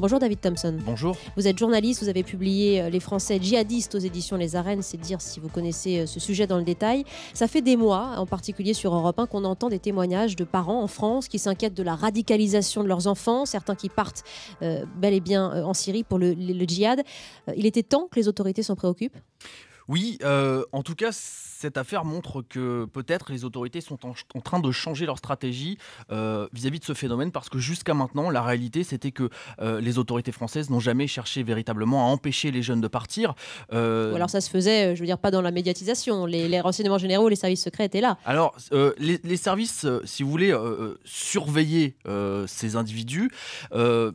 Bonjour David Thompson. Bonjour. Vous êtes journaliste, vous avez publié euh, Les Français djihadistes aux éditions Les Arènes, c'est dire si vous connaissez euh, ce sujet dans le détail. Ça fait des mois, en particulier sur Europe 1, qu'on entend des témoignages de parents en France qui s'inquiètent de la radicalisation de leurs enfants, certains qui partent euh, bel et bien en Syrie pour le djihad. Il était temps que les autorités s'en préoccupent oui, euh, en tout cas, cette affaire montre que peut-être les autorités sont en, train de changer leur stratégie euh, vis-à-vis de ce phénomène parce que jusqu'à maintenant, la réalité, c'était que euh, les autorités françaises n'ont jamais cherché véritablement à empêcher les jeunes de partir. alors ça se faisait, je veux dire, pas dans la médiatisation. Les, renseignements généraux, les services secrets étaient là. Alors, les, services, si vous voulez, surveillaient ces individus,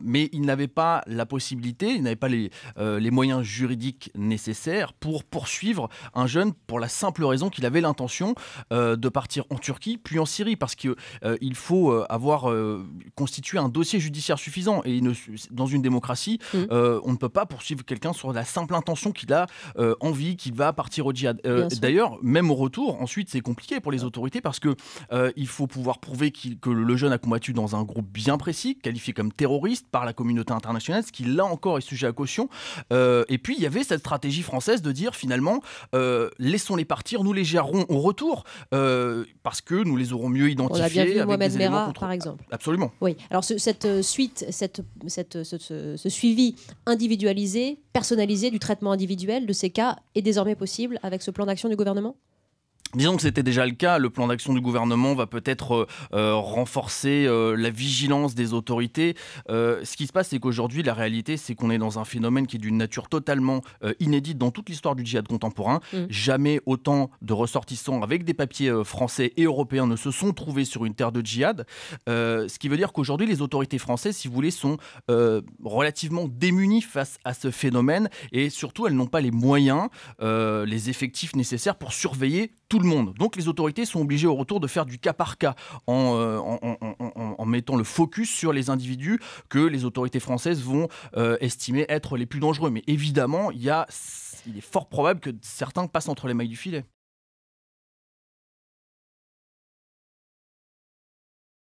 mais ils n'avaient pas la possibilité, ils n'avaient pas les moyens juridiques nécessaires pour poursuivre un jeune pour la simple raison qu'il avait l'intention euh, de partir en Turquie puis en Syrie parce qu'il euh, faut euh, avoir constitué un dossier judiciaire suffisant et dans une démocratie mmh. on ne peut pas poursuivre quelqu'un sur la simple intention qu'il a envie qu'il va partir au djihad. D'ailleurs même au retour ensuite c'est compliqué pour les autorités parce que il faut pouvoir prouver que le jeune a combattu dans un groupe bien précis qualifié comme terroriste par la communauté internationale ce qui là encore est sujet à caution et puis il y avait cette stratégie française de dire finalement euh, laissons-les partir, nous les gérerons au retour euh, parce que nous les aurons mieux identifiés. Mohamed Merah, par exemple. Ah, absolument. Oui. Alors cette euh, suite, ce suivi individualisé, personnalisé du traitement individuel de ces cas est désormais possible avec ce plan d'action du gouvernement Disons que c'était déjà le cas, le plan d'action du gouvernement va peut-être euh, euh, renforcer euh, la vigilance des autorités. ce qui se passe, c'est qu'aujourd'hui, la réalité, c'est qu'on est dans un phénomène qui est d'une nature totalement inédite dans toute l'histoire du djihad contemporain. Mm. Jamais autant de ressortissants avec des papiers français et européens ne se sont trouvés sur une terre de djihad. ce qui veut dire qu'aujourd'hui, les autorités françaises, si vous voulez, sont relativement démunies face à ce phénomène et surtout, elles n'ont pas les moyens, les effectifs nécessaires pour surveiller tout le monde. Donc les autorités sont obligées au retour de faire du cas par cas en, euh, mettant le focus sur les individus que les autorités françaises vont euh, estimer être les plus dangereux. Mais évidemment, il est fort probable que certains passent entre les mailles du filet.